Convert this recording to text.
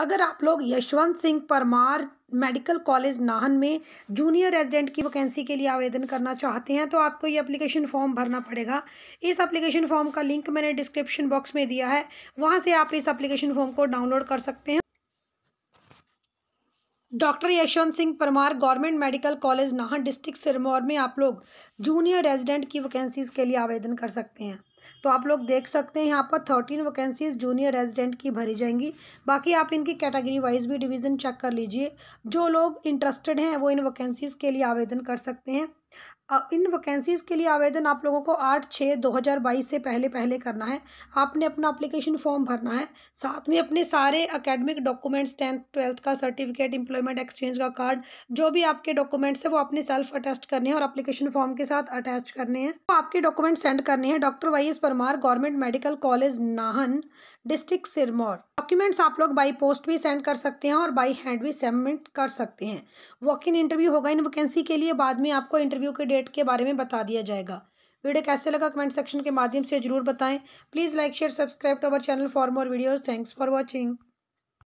अगर आप लोग यशवंत सिंह परमार मेडिकल कॉलेज नाहन में जूनियर रेजिडेंट की वैकेंसी के लिए आवेदन करना चाहते हैं तो आपको ये एप्लीकेशन फॉर्म भरना पड़ेगा इस एप्लीकेशन फॉर्म का लिंक मैंने डिस्क्रिप्शन बॉक्स में दिया है वहाँ से आप इस एप्लीकेशन फॉर्म को डाउनलोड कर सकते हैं doctor Yashwant Singh Parmar government medical college Nahan district Sirmaur में आप लोग जूनियर रेजिडेंट की वैकेंसीज़ के लिए आवेदन कर सकते हैं तो आप लोग देख सकते हैं यहाँ पर थर्टीन वैकेंसीज जूनियर रेजिडेंट की भरी जाएंगी बाकी आप इनकी कैटेगरी वाइज भी डिवीज़न चेक कर लीजिए जो लोग इंटरेस्टेड हैं वो इन वैकेंसीज़ के लिए आवेदन कर सकते हैं इन वैकेंसीज़ के लिए आवेदन आप लोगों को आठ छः दो हज़ार बाईस से पहले पहले करना है आपने अपना अप्लीकेशन फॉर्म भरना है साथ में अपने सारे अकेडमिक डॉक्यूमेंट्स टेंथ ट्वेल्थ का सर्टिफिकेट एम्प्लॉयमेंट एक्सचेंज का कार्ड जो भी आपके डॉक्यूमेंट्स है वो अपने सेल्फ अटेस्ट करने हैं और अप्लीकेशन फॉर्म के साथ अटैच करने हैं तो आपके डॉक्यूमेंट सेंड करने हैं doctor Y S Parmar government medical college Nahan district Sirmaur documents आप लोग बाई पोस्ट भी सेंड कर सकते हैं और बाई हैंड भी सबमिट कर सकते हैं वॉक इन इंटरव्यू होगा इन वैकेंसी के लिए बाद में आपको इंटरव्यू इंटरव्यू के डेट के बारे में बता दिया जाएगा वीडियो कैसे लगा कमेंट सेक्शन के माध्यम से जरूर बताएं please like share subscribe to our channel for more videos thanks for watching